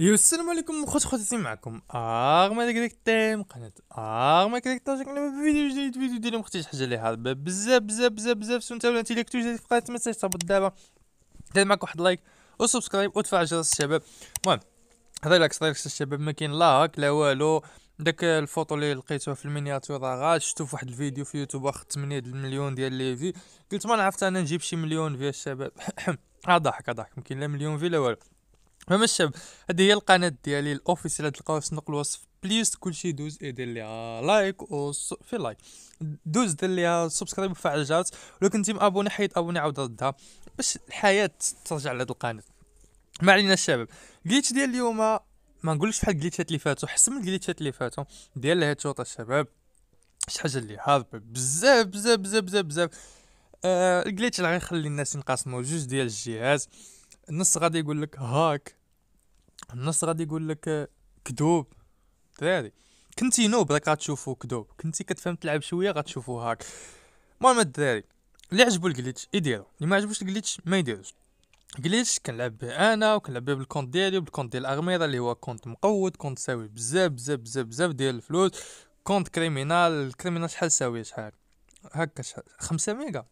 يو السلام عليكم خوت خواتاتي معكم اغما آه ديك تيم قناه اغما آه، ارما ديك تاجيكنا فيديو جديد فيديو ديال مختي حاجه لي هذا بزاف بزاف بزاف بزاف سنتا ولا انتيليكتو جديد في ما تنساش تربط دابا دير معك واحد لايك وسبسكرايب وتفعل جرس الشباب المهم هذا لاكس ريلاكس الشباب ما كاين لا هاك لا والو داك الفوطو اللي لقيتوه في المينياتور راه شفتو في واحد الفيديو في يوتيوب واخد 8 مليون ديال لي في قلت ما عرفت انا نجيب شي مليون في الشباب اضحك اضحك ما كاين لا مليون في لا والو المهم الشاب هذه هي القناه ديالي الاوفيسيال تلقاوها في صندوق الوصف بليز كلشي إيه، دوز دير ليها لايك و في لايك دوز دير ليها سبسكرايب وفعل الجرس ولو كنتي مابوني حيد ابوني عاود ردها باش الحياه ترجع لهاد القناه ما علينا الشباب الجليتش ديال اليوم ما نقولش شحال الجليتشات اللي فاتوا حسن من الجليتشات اللي فاتوا ديال الشوط الشباب شي حاجه اللي هاد بزاف بزاف بزاف بزاف بزاف آه الجليتش اللي غيخلي الناس ينقسموا جوج ديال الجهاز النص غادي يقول لك هاك النص غادي يقول لك كذوب دراري كنتي نوب راك غتشوفو كذوب كنتي كتفهم تلعب شويه غتشوفو هاك المهم الدراري اللي عجبو الجليتش يديرو اللي ما عجبوش الجليتش ما يديروش جليتش كنلعب به انا وكنلعب به بالكونت ديالي وبالكونت ديال الاغميره اللي هو كونت مقود كونت ساوي بزاف بزاف بزاف بزاف ديال الفلوس كونت كريمينال الكريمينال شحال ساوي شحال هكا شحال 5 ميجا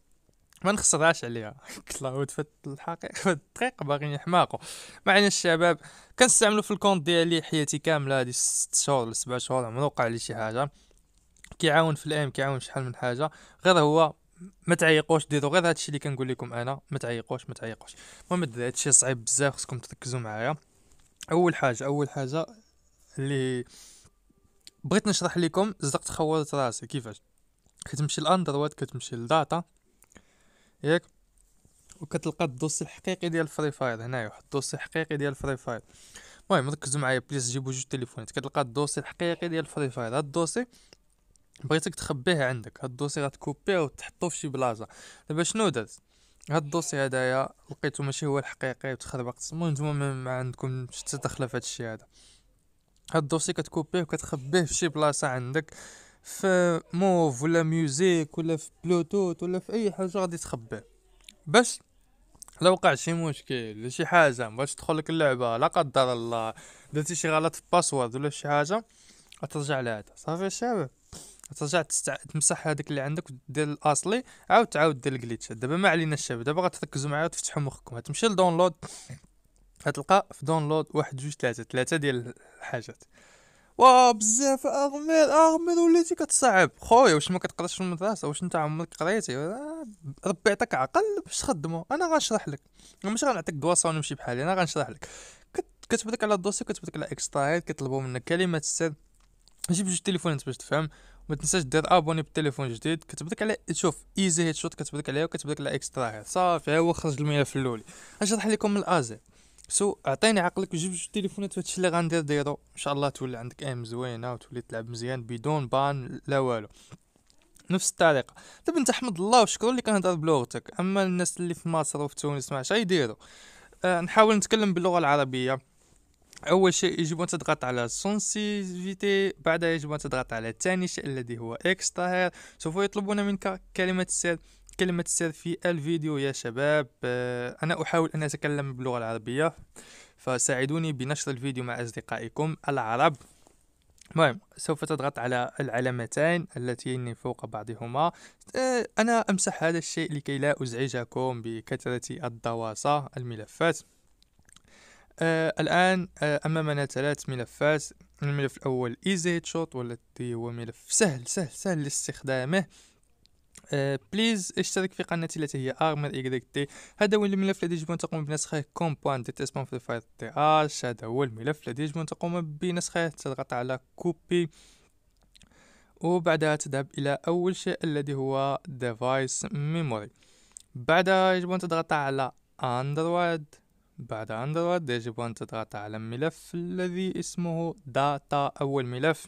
ما نخسرهاش عليها ود فت الحقيقه فت الطريق باغيين يحماقوا مع ان الشباب كنستعملو في الكونت ديالي حياتي كامله هادي ست شهور ولا سبع شهور عمرو وقع لي شي حاجه كيعاون في الام كيعاون شحال من حاجه غير هو ما تعيقوش ديرو غير هادشي اللي كنقول لكم انا ما تعيقوش ما تعيقوش المهم هادشي صعيب بزاف خصكم تركزوا معايا اول حاجه اول حاجه اللي بغيت نشرح لكم زدقت خورت راسي كيفاش كتمشي الاندرويد كتمشي لداتا ياك وكتلقى الدوسي الحقيقي ديال الفري فاير هنايا واحد الدوسي الحقيقي ديال الفري فاير المهم ركزوا معايا بليز جيبوا جوج تليفونات كتلقى الدوسي الحقيقي ديال الفري فاير هاد الدوسي بغيتك تخبيه عندك هاد الدوسي غتكوبيه وتحطو في شي بلاصه دابا شنو درت هاد الدوسي هدايا لقيتو ماشي هو الحقيقي وتخربقت المهم نتوما ما عندكم حتى دخله في هادشي هذا هاد الدوسي كتكوبيه وكتخبيه في شي بلاصه عندك في موف ولا ميوزيك ولا في بلوتوث ولا في اي حاجه غادي تخبيه باش لو وقع شي مشكل ولا شي حاجه باش تدخلك اللعبه لا قدر الله درتي شي غلط في الباسورد ولا شي حاجه غترجع لهذا صافي الشباب ترجع تستع... تمسح هذاك اللي عندك دير الاصلي عاود تعاود دير الجليتش دابا ما علينا الشباب دابا غتركزوا معايا وتفتحوا مخكم غتمشي لداونلود غتلقى في داونلود واحد جوج ثلاثه ثلاثه ديال الحاجات وا بزاف اغمض اغمض وليتي كتصعب خويا واش ما كتقراش في المدرسه واش انت عمرك قريتي آه، ربي عطاك عقل باش تخدمو انا غنشرح لك ماشي غنعطيك دواصه ونمشي بحالي انا غنشرح لك كتبدك على الدوسي كتبدك على اكسترايت كيطلبوا منك كلمات السر جيب جوج تليفونات باش تفهم ما تنساش دير ابوني بالتليفون جديد كتبدك على شوف ايزي هيد شوت كتبدك عليها وكتبدك على اكسترايت صافي هو خرج الملف الاولي غنشرح لكم الازي سو اعطيني عقلك وجيب جوج تليفونات هادشي اللي غندير ديرو ان شاء الله تولي عندك ام زوينه وتولي تلعب مزيان بدون بان لا والو نفس الطريقه دابا طيب، انت احمد الله وشكرا اللي كنهضر بلغتك اما الناس اللي في مصر وفي تونس ما يديروا أه نحاول نتكلم باللغه العربيه اول شيء يجب ان تضغط على سونسيفيتي بعدها يجب ان تضغط على ثاني شيء الذي هو اكستراهير سوف يطلبون منك كلمه السر كلمة السر في الفيديو يا شباب آه، أنا أحاول أن أتكلم باللغة العربية فساعدوني بنشر الفيديو مع أصدقائكم العرب مهم سوف تضغط على العلامتين اللتين فوق بعضهما آه، أنا أمسح هذا الشيء لكي لا أزعجكم بكثرة الدواسة الملفات آه الآن آه أمامنا ثلاث ملفات الملف الأول إيزي شوت والذي هو ملف سهل سهل سهل لاستخدامه بليز آه، اشترك في قناتي التي هي ارمر ايكغيك تي هذا هو الملف الذي يجب ان تقوم بنسخه بوان دي تيسبون في الفايل تي اش هذا هو الملف الذي يجب ان تقوم بنسخه تضغط على كوبي وبعدها تذهب الى اول شيء الذي هو ديفايس ميموري بعدها يجب ان تضغط على اندرويد بعد اندرويد يجب ان تضغط على الملف الذي اسمه داتا اول ملف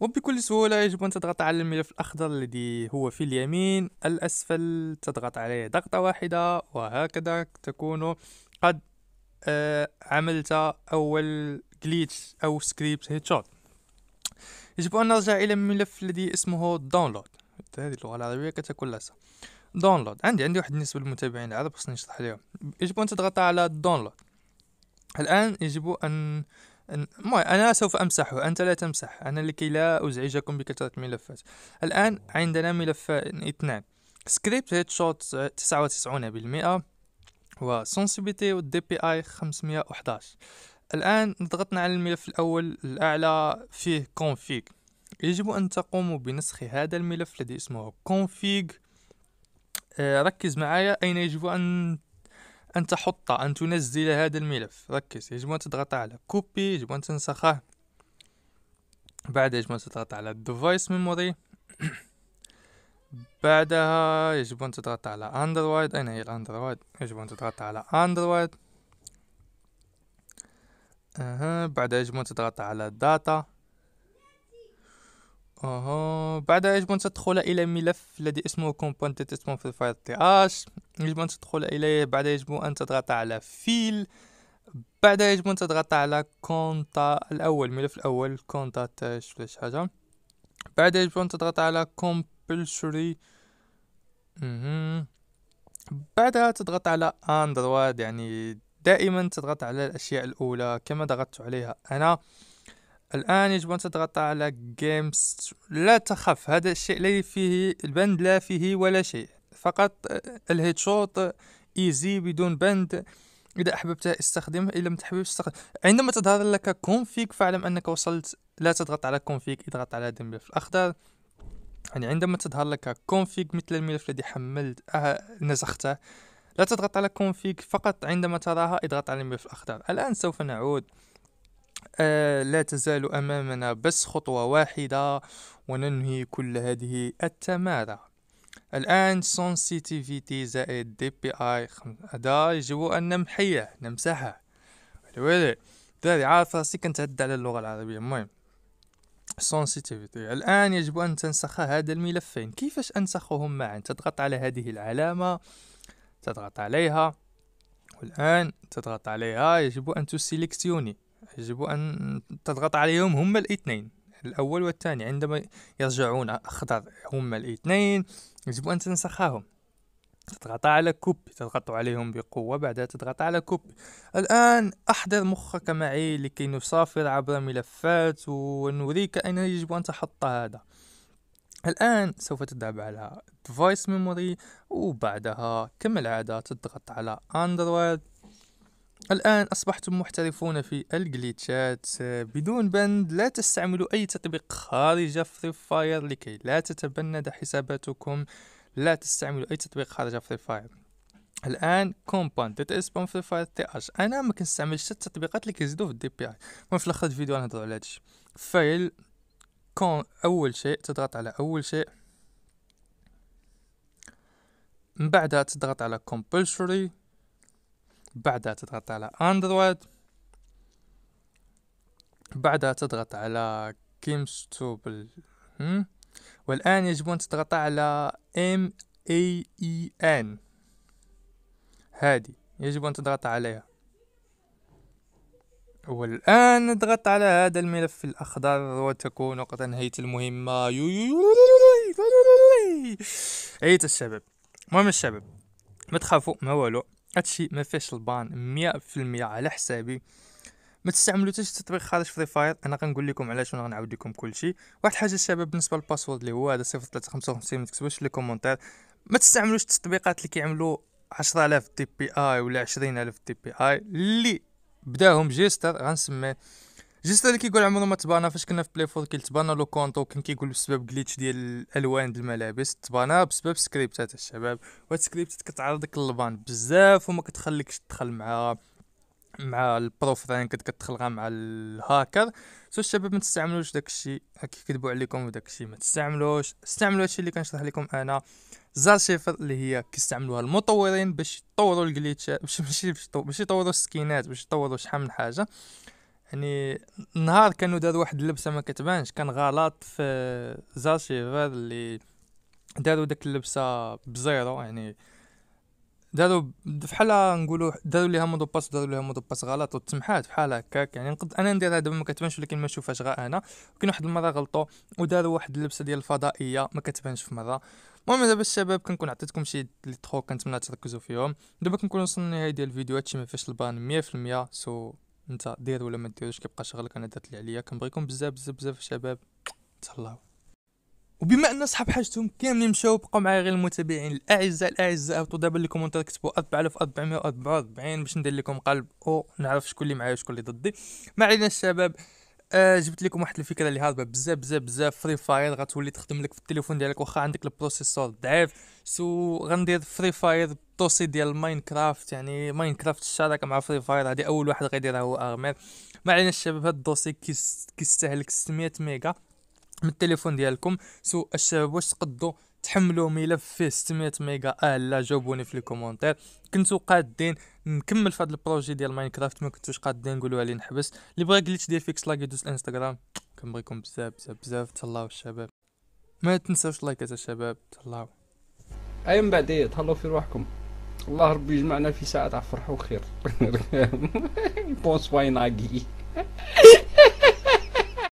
وبكل سهولة يجب أن تضغط على الملف الأخضر الذي هو في اليمين الأسفل تضغط عليه ضغطة واحدة وهكذا تكون قد آه، عملت أول جليتش أو سكريبت هيتشوت يجب أن نرجع إلى الملف الذي اسمه داونلود هذه اللغة العربية كتكون لاسا داونلود عندي عندي واحد النسبة للمتابعين العرب خصني نشرح لهم يجب أن تضغط على داونلود الآن يجب أن أنا سوف أمسحه أنت لا تمسح أنا لكي لا أزعجكم بكثرة الملفات الآن عندنا ملف اثنان سكريبت هيد شوت 99% وسنسيبيتي والدي بي اي 511 الآن ضغطنا على الملف الأول الأعلى فيه config يجب أن تقوموا بنسخ هذا الملف الذي اسمه config آه، ركز معايا أين يجب أن أن تحط أن تنزل هذا الملف ركز يجب أن تضغط على كوبي يجب أن تنسخه بعد يجب أن تضغط على ديفايس ميموري بعدها يجب أن تضغط على أندرويد أين هي الأندرويد يجب أن تضغط على أندرويد أه. بعدها يجب أن تضغط على داتا اها بعدها يجب ان تدخل الى ملف الذي اسمه كومبوننت تيستمون في الفايل اش يجب ان تدخل اليه بعدها يجب ان تضغط على فيل بعدها يجب ان تضغط على كونتا الاول ملف الاول كونتا تاش ولا حاجه بعدها يجب ان تضغط على كومبلسوري بعدها تضغط على اندرويد يعني دائما تضغط على الاشياء الاولى كما ضغطت عليها انا الان يجب ان تضغط على جيمز لا تخف هذا الشيء لا فيه البند لا فيه ولا شيء فقط آه، الهيد شوت ايزي بدون بند اذا احببت استخدمه ان لم تحبب استخدمه عندما تظهر لك كونفيك فاعلم انك وصلت لا تضغط على كونفيك اضغط على هذا الملف الاخضر يعني عندما تظهر لك كونفيك مثل الملف الذي حملت آه نسخته لا تضغط على كونفيك فقط عندما تراها اضغط على الملف الاخضر الان سوف نعود آه لا تزال أمامنا بس خطوة واحدة وننهي كل هذه التمارة الآن سنسيتيفيتي زائد دي بي آي هذا يجب أن نمحيه نمسحه ويلي داري عارف راسي كنتعدى على اللغة العربية المهم سنسيتيفيتي الآن يجب أن تنسخ هذا الملفين كيفاش أنسخهم معا تضغط على هذه العلامة تضغط عليها والآن تضغط عليها يجب أن تسيلكتيوني يجب أن تضغط عليهم هما الاثنين الأول والثاني عندما يرجعون أخضر هما الاثنين يجب أن تنسخهم تضغط على كوب تضغط عليهم بقوة بعدها تضغط على كوب الآن أحضر مخك معي لكي نسافر عبر ملفات ونريك أين يجب أن تحط هذا الآن سوف تذهب على Device Memory وبعدها كما العادة تضغط على اندرويد الآن أصبحتم محترفون في الجليتشات بدون بند لا تستعملوا أي تطبيق خارج فري فاير لكي لا تتبند حساباتكم لا تستعملوا أي تطبيق خارج فري فاير الان كومباوند داتا اسبون فري فاير تي اش انا ما كنستعملش حتى التطبيقات اللي كيزيدوا في الدي بي اي المهم في الاخر الفيديو غنهضروا على هادشي فايل كون اول شيء تضغط على اول شيء من بعدها تضغط على compulsory بعدها تضغط على اندرويد بعدها تضغط على كيمستو بال والان يجب ان تضغط على ام اي اي ان هذه يجب ان تضغط عليها والان نضغط على هذا الملف الاخضر وتكون قد انهيت المهمه ايت الشباب المهم الشباب ما تخافوا ما والو هادشي ما فيهش البان مية على حسابي ما تستعملوا حتى شي تطبيق خارج فري فاير انا غنقول لكم علاش وانا غنعاود لكم كلشي واحد الحاجه الشباب بالنسبه للباسورد اللي هو هذا 0355 ما تكتبوش في لي كومونتير ما تستعملوش التطبيقات اللي كيعملوا 10000 دي بي اي ولا 20000 دي بي اي اللي بداهم جيستر غنسمي جست اللي كيقول عمرو ما تبانا فاش كنا في بلايفور تبانا لو كونتو كان كيقول بسبب جليتش ديال الالوان ديال الملابس تبانا بسبب سكريبتات الشباب وهاد السكريبتات كتعرضك للبان بزاف وما كتخليكش تدخل مع مع البروف رانك كتدخل غير مع الهاكر سو الشباب ما تستعملوش داكشي كيكذبوا عليكم وداكشي ما تستعملوش استعملوا هادشي اللي كنشرح لكم انا زار شيفر اللي هي كيستعملوها المطورين باش يطوروا الجليتشات باش ماشي باش يطوروا السكينات باش يطوروا شحال من حاجه يعني نهار كانوا دار واحد اللبسه ما كتبانش كان غلط في زاشيفر اللي داروا داك اللبسه بزيرو يعني داروا بحال نقولوا داروا ليها مودو باس داروا ليها مودو باس غلط وتسمحات بحال هكاك يعني نقد انا نديرها دابا ما كتبانش ولكن ما نشوفهاش غا انا كاين واحد المره غلطوا وداروا واحد اللبسه ديال الفضائيه ما كتبانش في مره المهم دابا الشباب كنكون عطيتكم شي لي تخو كنتمنى تركزوا فيهم دابا كنكون وصلنا لنهايه ديال الفيديو هادشي ما فيهش البان 100% سو انت دير ولا ما ديروش كيبقى شغلك انا درت اللي عليا كنبغيكم بزاف بزاف بزاف الشباب تهلاو وبما ان صحاب حاجتهم كاملين مشاو بقاو معايا غير المتابعين الاعزاء الاعزاء هبطوا دابا لي كومونتير كتبوا 4444 باش ندير لكم قلب او نعرف شكون اللي معايا وشكون اللي ضدي ما علينا الشباب آه جبت لكم واحد الفكره اللي هاربه بزاف بزاف بزاف فري فاير غتولي تخدم لك في التليفون ديالك واخا عندك البروسيسور ضعيف سو غندير فري فاير الطوسي ديال ماينكرافت يعني ماينكرافت الشراكه مع فري فاير هادي اول واحد غيديرها هو ارمير ما علينا الشباب هاد الدوسي كيستهلك 600 ميجا من التليفون ديالكم سو الشباب واش تقدو تحملوا ملف فيه 600 ميجا اه لا جاوبوني في الكومنتير كنتو قادين نكمل في هذا البروجي ديال ماينكرافت ما كنتوش قادين نقولوا عليه نحبس اللي بغا جليتش ديال فيكس لاك يدوز الانستغرام كنبغيكم بزاف بزاف بزاف تهلاو الشباب ما تنساوش لايكات الشباب تهلاو اي من بعد إيه، تهلاو في روحكم الله ربي يجمعنا في ساعة تاع فرح وخير واي ناغي